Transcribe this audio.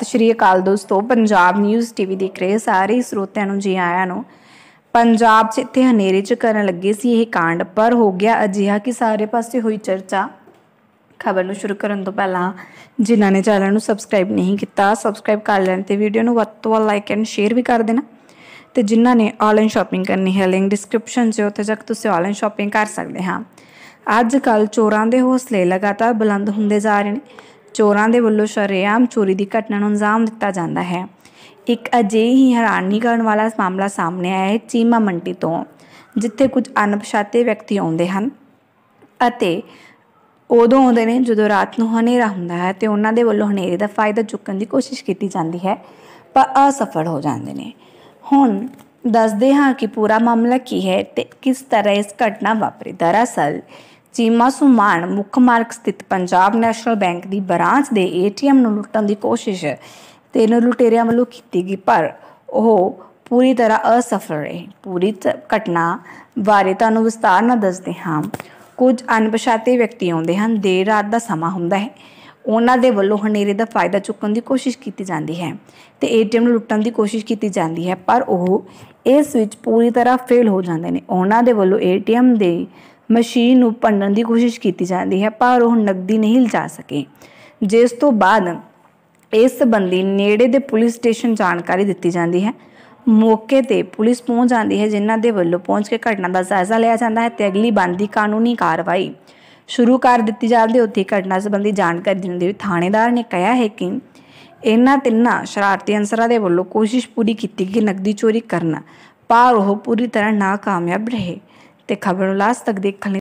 ਸਤਿ ਸ਼੍ਰੀ ਅਕਾਲ ਦੋਸਤੋ Punjab news TV ਦੇਖ ਰਹੇ ਸਾਰੇ ਸਰੋਤਿਆਂ ਨੂੰ ਜੀ ਆਇਆਂ ਨੂੰ ਪੰਜਾਬ 'ਚ ਇੱਥੇ ਹਨੇਰੇ 'ਚ ਕਰਨ ਲੱਗੇ ਸੀ ਇਹ ਕਾਂਡ ਪਰ ਹੋ ਗਿਆ ਅਜਿਹਾ ਕਿ ਸਾਰੇ ਪਾਸੇ ਹੋਈ ਚਰਚਾ ਖਬਰ ਨੂੰ ਸ਼ੁਰੂ ਕਰਨ ਤੋਂ ਪਹਿਲਾਂ ਜਿਨ੍ਹਾਂ ਨੇ ਚੈਨਲ ਨੂੰ ਸਬਸਕ੍ਰਾਈਬ ਨਹੀਂ ਕੀਤਾ ਸਬਸਕ੍ਰਾਈਬ ਕਰ ਲੈਣ ਤੇ ਵੀਡੀਓ ਨੂੰ ਵੱਧ ਤੋਂ ਵੱਧ ਲਾਈਕ ਐਂਡ ਸ਼ੇਅਰ ਵੀ ਕਰ ਦੇਣਾ ਤੇ ਜਿਨ੍ਹਾਂ ਨੇ ਆਨਲਾਈਨ ਸ਼ਾਪਿੰਗ ਕਰਨੀ ਹੈ ਲਿੰਕ ਡਿਸਕ੍ਰਿਪਸ਼ਨ 'ਚ ਉੱਥੇ ਕੇ ਤੁਸੀਂ ਆਨਲਾਈਨ ਸ਼ਾਪਿੰਗ ਕਰ ਸਕਦੇ ਹਾਂ ਅੱਜ ਕੱਲ ਚੋਰਾਂ ਦੇ ਹੌਸਲੇ ਲਗਾਤਾਰ ਬੁਲੰਦ ਹੁੰਦੇ ਜਾ ਰਹੇ ਨੇ ਚੋਰਾਂ ਦੇ ਵੱਲੋਂ ਸ਼ਰੇਆਮ ਚੋਰੀ ਦੀ ਘਟਨਾ ਨੂੰ ਅੰਜਾਮ ਦਿੱਤਾ ਜਾਂਦਾ ਹੈ ਇੱਕ ਅਜੇ ਹੀ ਹੈਰਾਨੀ ਕਰਨ ਵਾਲਾ ਮਾਮਲਾ ਸਾਹਮਣੇ ਆਇਆ ਹੈ ਚੀਮਾ ਮੰਡੀ ਤੋਂ ਜਿੱਥੇ ਕੁਝ ਅਣਪਛਾਤੇ ਵਿਅਕਤੀ ਆਉਂਦੇ ਹਨ ਅਤੇ ਉਦੋਂ ਆਉਂਦੇ ਨੇ ਜਦੋਂ ਰਾਤ ਨੂੰ ਹਨੇਰਾ ਹੁੰਦਾ ਹੈ ਤੇ ਉਹਨਾਂ ਦੇ ਵੱਲੋਂ ਹਨੇਰੇ ਦਾ ਫਾਇਦਾ ਚੁੱਕਣ ਦੀ ਕੋਸ਼ਿਸ਼ ਕੀਤੀ ਜਾਂਦੀ ਹੈ ਪਰ ਅਸਫਲ ਹੋ ਜਾਂਦੇ ਨੇ ਹੁਣ ਦੱਸਦੇ ਹਾਂ ਕਿ ਪੂਰਾ ਮਾਮਲਾ ਕੀ ਹੈ ਤੇ ਕਿਸ ਤਰ੍ਹਾਂ ਇਸ ਘਟਨਾ ਵਾਪਰੀ ਦਰਅਸਲ ਚੀਮਾ ਸੁਮਾਨ ਮੁੱਖ ਮਾਰਗ ਸਥਿਤ ਪੰਜਾਬ ਨੈਸ਼ਨਲ ਬੈਂਕ ਦੀ ਬ੍ਰਾਂਚ ਦੇ ਏਟੀਐਮ ਨੂੰ ਲੁੱਟਣ ਦੀ ਕੋਸ਼ਿਸ਼ ਇਹਨਾਂ ਲੁਟੇਰਿਆਂ ਵੱਲੋਂ ਕੀਤੀ ਗਈ ਪਰ ਉਹ ਪੂਰੀ ਤਰ੍ਹਾਂ ਅਸਫਲ ਰਹੇ ਪੂਰੀ ਘਟਨਾ ਬਾਰੇ ਤੁਹਾਨੂੰ ਵਿਸਤਾਰ ਨਾਲ ਦੱਸਦੇ ਹਾਂ ਕੁਝ ਅਣਪਛਾਤੇ ਵਿਅਕਤੀ ਆਉਂਦੇ ਹਨ ਦੇਰ ਰਾਤ ਦਾ ਸਮਾਂ ਹੁੰਦਾ ਹੈ ਉਹਨਾਂ ਦੇ ਵੱਲੋਂ ਹਨੇਰੇ ਦਾ ਫਾਇਦਾ ਚੁੱਕਣ ਦੀ ਕੋਸ਼ਿਸ਼ ਕੀਤੀ ਜਾਂਦੀ ਹੈ ਤੇ ਏਟੀਐਮ ਨੂੰ ਲੁੱਟਣ ਦੀ ਕੋਸ਼ਿਸ਼ ਕੀਤੀ ਜਾਂਦੀ ਹੈ ਪਰ ਉਹ ਇਸ ਵਿੱਚ ਪੂਰੀ ਤਰ੍ਹਾਂ ਫੇਲ ਹੋ ਜਾਂਦੇ ਨੇ ਉਹਨਾਂ ਦੇ ਵੱਲੋਂ ਏਟੀਐਮ ਦੇ ਮਸ਼ੀਨ ਨੂੰ ਭੰਨਣ ਦੀ ਕੋਸ਼ਿਸ਼ ਕੀਤੀ ਜਾਂਦੀ ਹੈ ਪਰ ਉਹ ਨਕਦੀ ਨਹੀਂ ਲਿਜਾ ਸਕੇ ਜਿਸ ਤੋਂ ਬਾਅਦ ਇਸ ਸੰਬੰਧੀ ਨੇੜੇ ਦੇ ਪੁਲਿਸ ਸਟੇਸ਼ਨ ਜਾਣਕਾਰੀ ਦਿੱਤੀ ਜਾਂਦੀ ਹੈ ਮੌਕੇ ਤੇ ਪੁਲਿਸ ਪਹੁੰਚ ਜਾਂਦੀ ਹੈ ਜਿਨ੍ਹਾਂ ਦੇ ਵੱਲੋਂ ਪਹੁੰਚ ਕੇ ਘਟਨਾ ਦਾ ਜਾਇਜ਼ਾ ਲਿਆ ਜਾਂਦਾ ਹੈ ਤੇ ਅਗਲੀ ਬੰਦੀ ਕਾਨੂੰਨੀ ਕਾਰਵਾਈ ਸ਼ੁਰੂ ਕਰ ਦਿੱਤੀ ਜਾਂਦੀ ਹੈ ਉੱਥੇ ਘਟਨਾ ਸੰਬੰਧੀ ਜਾਣਕਾਰੀ ਦਿੰਦੇ ਹੋਏ ਥਾਣੇਦਾਰ ਨੇ ਕਿਹਾ ਹੈ ਕਿ ਇਹਨਾਂ ਤਿੰਨਾਂ ਸ਼ਰਾਰਤੀ ਅੰਸਰਾਂ ਦੇ ਵੱਲੋਂ ਕੋਸ਼ਿਸ਼ ਪੂਰੀ ਕੀਤੀ ਕਿ ਨਕਦੀ ਚੋਰੀ ਕਰਨਾ ਪਰ ਉਹ ਪੂਰੀ ਤਰ੍ਹਾਂ ਨਾਕਾਮਯਾਬ ਰਹੇ ਤੇ ਖਬਰ ਨੂੰ ਲਾਸਟ ਤੱਕ ਦੇਖਣ